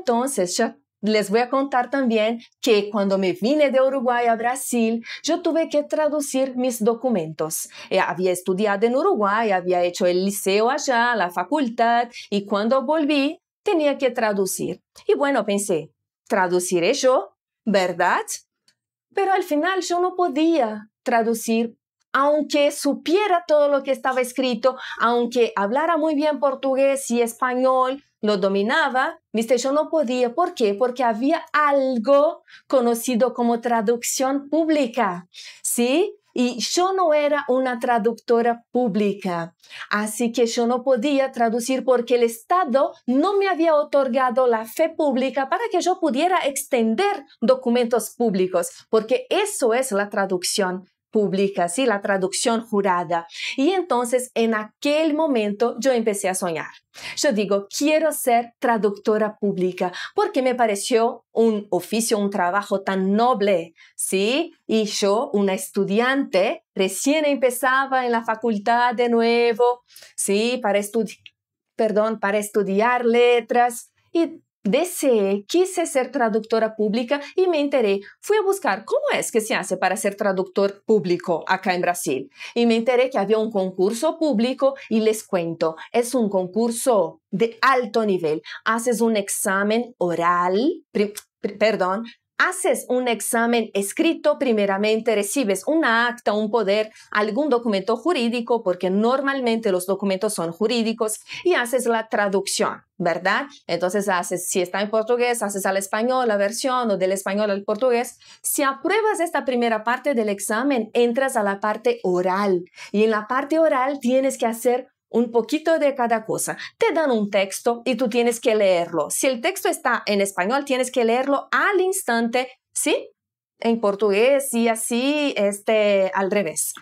Entonces, les voy a contar también que cuando me vine de Uruguay a Brasil, yo tuve que traducir mis documentos. Eh, había estudiado en Uruguay, había hecho el liceo allá, la facultad, y cuando volví tenía que traducir. Y bueno, pensé, traduciré yo, ¿verdad? Pero al final yo no podía traducir aunque supiera todo lo que estaba escrito, aunque hablara muy bien portugués y español, lo dominaba, viste, yo no podía. ¿Por qué? Porque había algo conocido como traducción pública, ¿sí? Y yo no era una traductora pública, así que yo no podía traducir porque el Estado no me había otorgado la fe pública para que yo pudiera extender documentos públicos, porque eso es la traducción pública, sí, la traducción jurada. Y entonces en aquel momento yo empecé a soñar. Yo digo, quiero ser traductora pública porque me pareció un oficio, un trabajo tan noble, ¿sí? Y yo, una estudiante, recién empezaba en la facultad de nuevo, ¿sí? Para, estudiar, perdón, para estudiar letras y Deseé, quise ser traductora pública y me enteré. Fui a buscar cómo es que se hace para ser traductor público acá en Brasil. Y me enteré que había un concurso público y les cuento, es un concurso de alto nivel. Haces un examen oral, perdón, haces un examen escrito, primeramente recibes una acta, un poder, algún documento jurídico, porque normalmente los documentos son jurídicos, y haces la traducción, ¿verdad? Entonces haces, si está en portugués, haces al español la versión o del español al portugués. Si apruebas esta primera parte del examen, entras a la parte oral y en la parte oral tienes que hacer un poquito de cada cosa. Te dan un texto y tú tienes que leerlo. Si el texto está en español, tienes que leerlo al instante, ¿sí? En portugués y así este, al revés.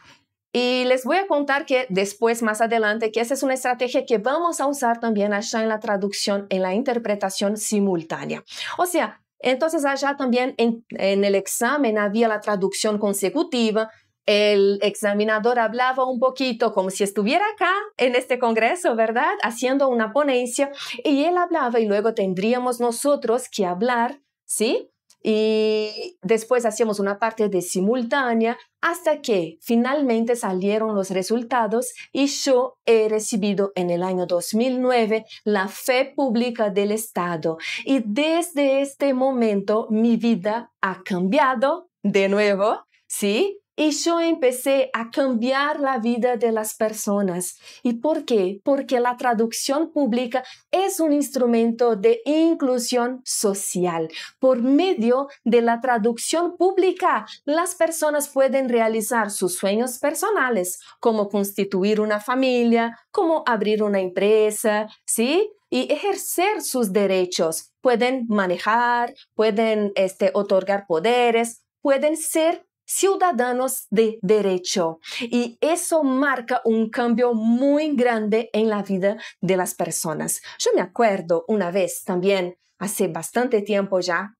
Y les voy a contar que después, más adelante, que esa es una estrategia que vamos a usar también allá en la traducción, en la interpretación simultánea. O sea, entonces allá también en, en el examen había la traducción consecutiva, el examinador hablaba un poquito como si estuviera acá en este congreso, ¿verdad? Haciendo una ponencia y él hablaba y luego tendríamos nosotros que hablar, ¿sí? Y después hacíamos una parte de simultánea hasta que finalmente salieron los resultados y yo he recibido en el año 2009 la fe pública del Estado. Y desde este momento mi vida ha cambiado de nuevo, ¿sí? Y yo empecé a cambiar la vida de las personas. ¿Y por qué? Porque la traducción pública es un instrumento de inclusión social. Por medio de la traducción pública, las personas pueden realizar sus sueños personales, como constituir una familia, como abrir una empresa, ¿sí? y ejercer sus derechos. Pueden manejar, pueden este, otorgar poderes, pueden ser ciudadanos de derecho. Y eso marca un cambio muy grande en la vida de las personas. Yo me acuerdo una vez también, hace bastante tiempo ya,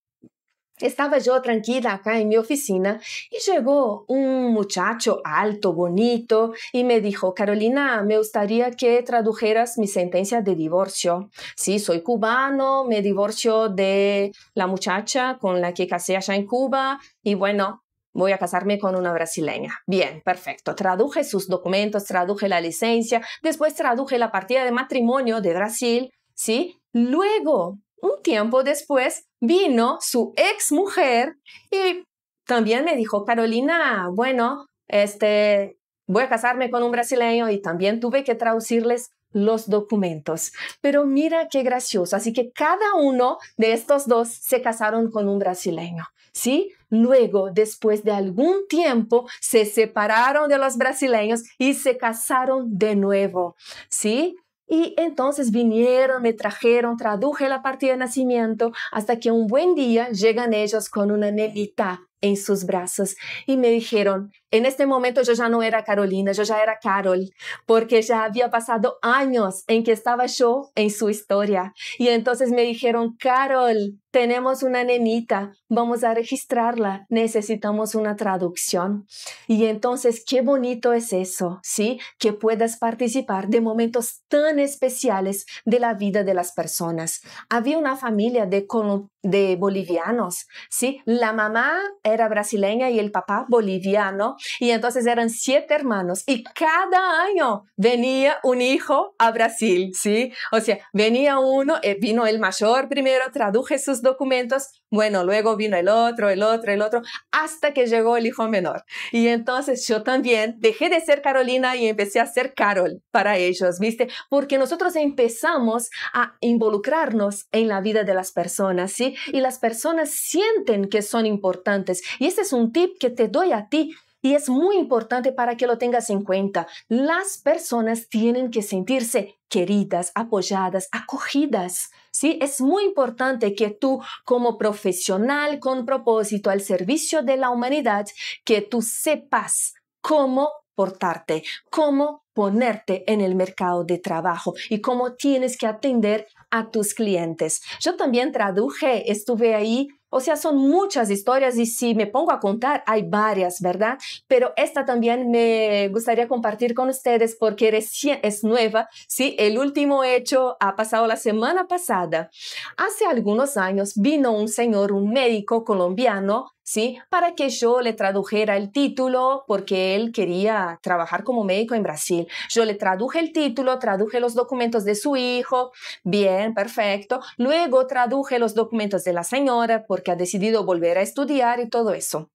Estaba yo tranquila acá en mi oficina y llegó un muchacho alto, bonito, y me dijo, Carolina, me gustaría que tradujeras mi sentencia de divorcio. Sí, soy cubano, me divorcio de la muchacha con la que casé allá en Cuba y bueno, voy a casarme con una brasileña. Bien, perfecto. Traduje sus documentos, traduje la licencia, después traduje la partida de matrimonio de Brasil, ¿sí? Luego, un tiempo después, vino su ex mujer y también me dijo, Carolina, bueno, este, voy a casarme con un brasileño y también tuve que traducirles los documentos. Pero mira qué gracioso. Así que cada uno de estos dos se casaron con un brasileño. ¿Sí? Luego, después de algún tiempo, se separaron de los brasileños y se casaron de nuevo. ¿Sí? Y entonces vinieron, me trajeron, traduje la partida de nacimiento, hasta que un buen día llegan ellos con una nenita en sus brazos y me dijeron, en este momento yo ya no era Carolina, yo ya era Carol, porque ya había pasado años en que estaba yo en su historia. Y entonces me dijeron, Carol, tenemos una nenita, vamos a registrarla, necesitamos una traducción. Y entonces, qué bonito es eso, ¿sí? Que puedas participar de momentos tan especiales de la vida de las personas. Había una familia de col de bolivianos, ¿sí? La mamá era brasileña y el papá boliviano, y entonces eran siete hermanos, y cada año venía un hijo a Brasil, ¿sí? O sea, venía uno, eh, vino el mayor primero, traduje sus documentos, bueno, luego vino el otro, el otro, el otro, hasta que llegó el hijo menor. Y entonces yo también dejé de ser Carolina y empecé a ser Carol para ellos, ¿viste? Porque nosotros empezamos a involucrarnos en la vida de las personas, ¿sí? y las personas sienten que son importantes. Y este es un tip que te doy a ti y es muy importante para que lo tengas en cuenta. Las personas tienen que sentirse queridas, apoyadas, acogidas. ¿sí? Es muy importante que tú como profesional con propósito al servicio de la humanidad, que tú sepas cómo portarte, cómo ponerte en el mercado de trabajo y cómo tienes que atender a tus clientes. Yo también traduje, estuve ahí o sea, son muchas historias y si me pongo a contar, hay varias, ¿verdad? Pero esta también me gustaría compartir con ustedes porque es nueva, ¿sí? El último hecho ha pasado la semana pasada. Hace algunos años vino un señor, un médico colombiano, ¿sí? Para que yo le tradujera el título porque él quería trabajar como médico en Brasil. Yo le traduje el título, traduje los documentos de su hijo, bien, perfecto. Luego traduje los documentos de la señora, que ha decidido volver a estudiar y todo eso.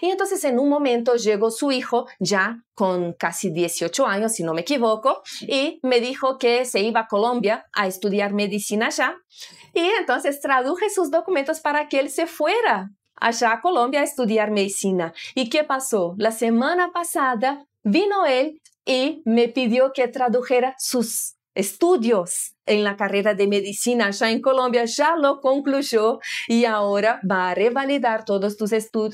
Y entonces en un momento llegó su hijo, ya con casi 18 años, si no me equivoco, y me dijo que se iba a Colombia a estudiar medicina allá. Y entonces traduje sus documentos para que él se fuera allá a Colombia a estudiar medicina. ¿Y qué pasó? La semana pasada vino él y me pidió que tradujera sus estudios en la carrera de medicina allá en Colombia, ya lo concluyó y ahora va a revalidar todos tus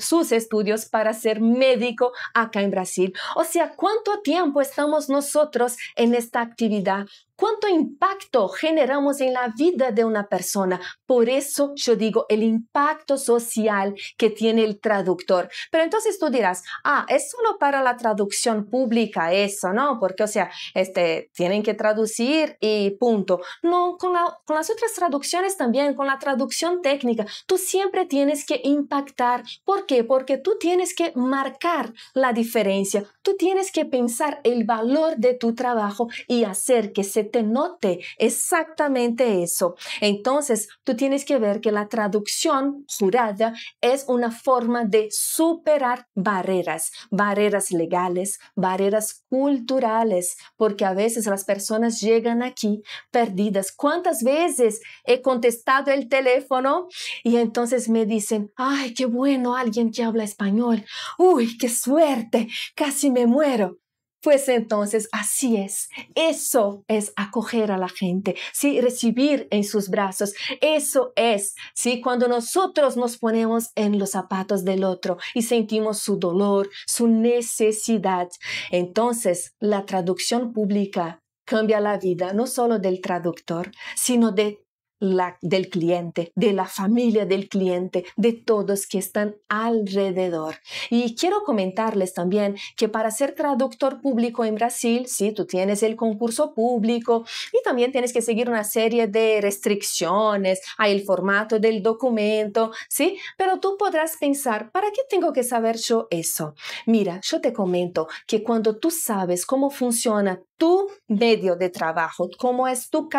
sus estudios para ser médico acá en Brasil. O sea, ¿cuánto tiempo estamos nosotros en esta actividad ¿Cuánto impacto generamos en la vida de una persona? Por eso yo digo el impacto social que tiene el traductor. Pero entonces tú dirás, ah, es solo para la traducción pública eso, ¿no? Porque, o sea, este, tienen que traducir y punto. No, con, con las otras traducciones también, con la traducción técnica, tú siempre tienes que impactar. ¿Por qué? Porque tú tienes que marcar la diferencia, tú tienes que pensar el valor de tu trabajo y hacer que se te note exactamente eso. Entonces, tú tienes que ver que la traducción jurada es una forma de superar barreras, barreras legales, barreras culturales, porque a veces las personas llegan aquí perdidas. ¿Cuántas veces he contestado el teléfono y entonces me dicen, ay, qué bueno alguien que habla español, uy, qué suerte, casi me muero. Pues entonces así es. Eso es acoger a la gente, ¿sí? recibir en sus brazos. Eso es ¿sí? cuando nosotros nos ponemos en los zapatos del otro y sentimos su dolor, su necesidad. Entonces la traducción pública cambia la vida no solo del traductor, sino de la, del cliente, de la familia del cliente, de todos que están alrededor. Y quiero comentarles también que para ser traductor público en Brasil, sí, tú tienes el concurso público y también tienes que seguir una serie de restricciones, hay el formato del documento, sí, pero tú podrás pensar, ¿para qué tengo que saber yo eso? Mira, yo te comento que cuando tú sabes cómo funciona tu medio de trabajo, cómo es tu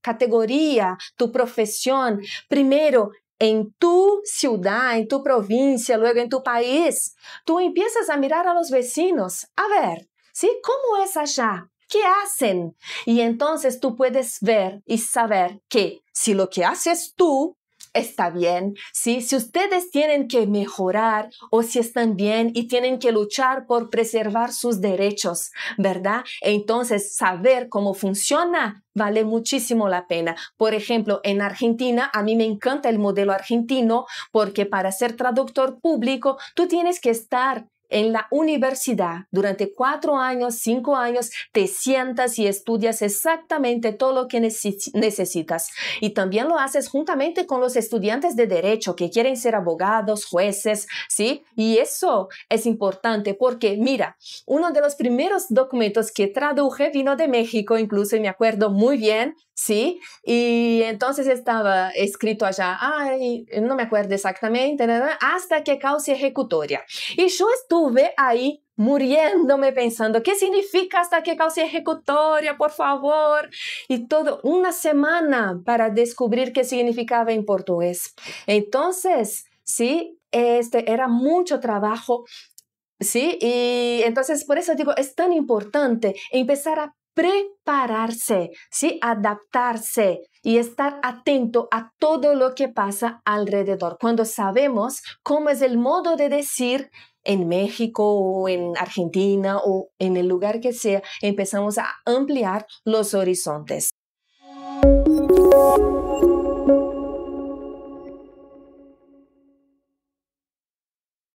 categoría, tu tu profesión, primeiro em tu ciudad, em tu provincia, luego em tu país, tu empiezas a mirar a los vecinos, a ver, ¿sí? como es allá? que hacen? e entonces tu puedes ver e saber que si lo que haces tú está bien, ¿sí? Si ustedes tienen que mejorar o si están bien y tienen que luchar por preservar sus derechos, ¿verdad? Entonces, saber cómo funciona vale muchísimo la pena. Por ejemplo, en Argentina, a mí me encanta el modelo argentino porque para ser traductor público, tú tienes que estar en la universidad durante cuatro años, cinco años, te sientas y estudias exactamente todo lo que necesitas. Y también lo haces juntamente con los estudiantes de derecho que quieren ser abogados, jueces, ¿sí? Y eso es importante porque, mira, uno de los primeros documentos que traduje vino de México, incluso me acuerdo muy bien, ¿sí? Y entonces estaba escrito allá, ay, no me acuerdo exactamente, hasta que causa ejecutoria. Y yo estuve ahí muriéndome pensando, ¿qué significa hasta que causa ejecutoria, por favor? Y todo, una semana para descubrir qué significaba en portugués. Entonces, sí, este era mucho trabajo ¿sí? Y entonces por eso digo, es tan importante empezar a prepararse, ¿sí? adaptarse y estar atento a todo lo que pasa alrededor. Cuando sabemos cómo es el modo de decir en México o en Argentina o en el lugar que sea, empezamos a ampliar los horizontes.